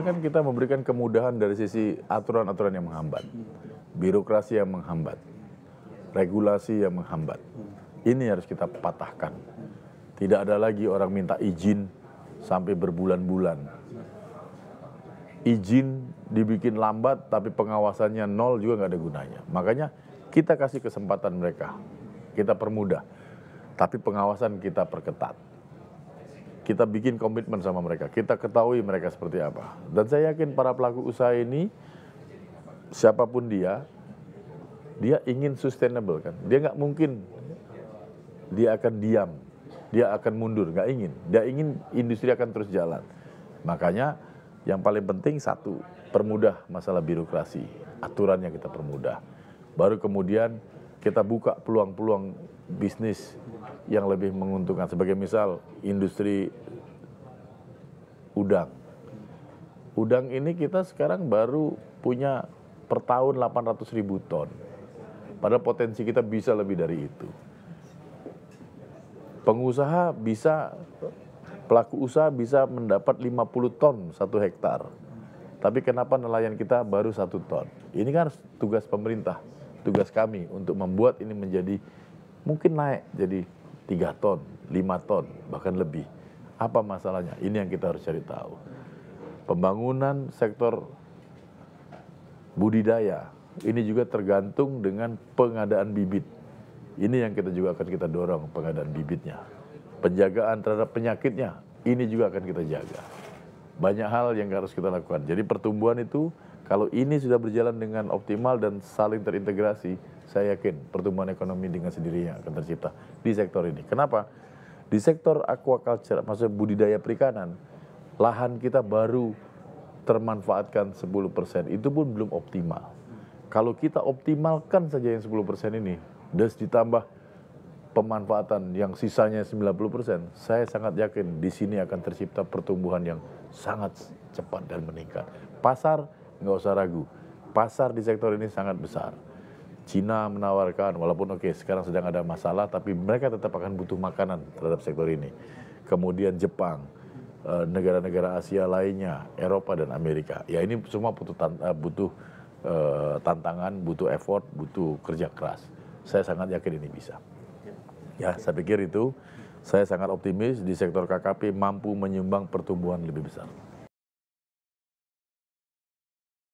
kan kita memberikan kemudahan dari sisi aturan-aturan yang menghambat, birokrasi yang menghambat, regulasi yang menghambat. Ini harus kita patahkan. Tidak ada lagi orang minta izin sampai berbulan-bulan. Izin dibikin lambat tapi pengawasannya nol juga nggak ada gunanya. Makanya kita kasih kesempatan mereka, kita permudah, tapi pengawasan kita perketat kita bikin komitmen sama mereka, kita ketahui mereka seperti apa. Dan saya yakin para pelaku usaha ini, siapapun dia, dia ingin sustainable kan. Dia nggak mungkin, dia akan diam, dia akan mundur, nggak ingin. Dia ingin industri akan terus jalan. Makanya yang paling penting satu, permudah masalah birokrasi, aturannya kita permudah. Baru kemudian kita buka peluang-peluang bisnis yang lebih menguntungkan. Sebagai misal industri udang. Udang ini kita sekarang baru punya per tahun 800 ribu ton. Padahal potensi kita bisa lebih dari itu. Pengusaha bisa, pelaku usaha bisa mendapat 50 ton satu hektar. Tapi kenapa nelayan kita baru satu ton? Ini kan tugas pemerintah tugas kami untuk membuat ini menjadi mungkin naik jadi 3 ton, 5 ton, bahkan lebih. Apa masalahnya? Ini yang kita harus cari tahu. Pembangunan sektor budidaya ini juga tergantung dengan pengadaan bibit. Ini yang kita juga akan kita dorong pengadaan bibitnya. Penjagaan terhadap penyakitnya ini juga akan kita jaga. Banyak hal yang harus kita lakukan. Jadi pertumbuhan itu kalau ini sudah berjalan dengan optimal dan saling terintegrasi, saya yakin pertumbuhan ekonomi dengan sendirinya akan tercipta di sektor ini. Kenapa? Di sektor aquaculture, maksudnya budidaya perikanan, lahan kita baru termanfaatkan 10%, itu pun belum optimal. Kalau kita optimalkan saja yang 10% ini, dus ditambah pemanfaatan yang sisanya 90%, saya sangat yakin di sini akan tercipta pertumbuhan yang sangat cepat dan meningkat. Pasar nggak usah ragu. Pasar di sektor ini sangat besar. Cina menawarkan, walaupun oke okay, sekarang sedang ada masalah, tapi mereka tetap akan butuh makanan terhadap sektor ini. Kemudian Jepang, eh, negara-negara Asia lainnya, Eropa dan Amerika. Ya ini semua butuh, eh, butuh eh, tantangan, butuh effort, butuh kerja keras. Saya sangat yakin ini bisa. Ya, saya pikir itu. Saya sangat optimis di sektor KKP mampu menyumbang pertumbuhan lebih besar.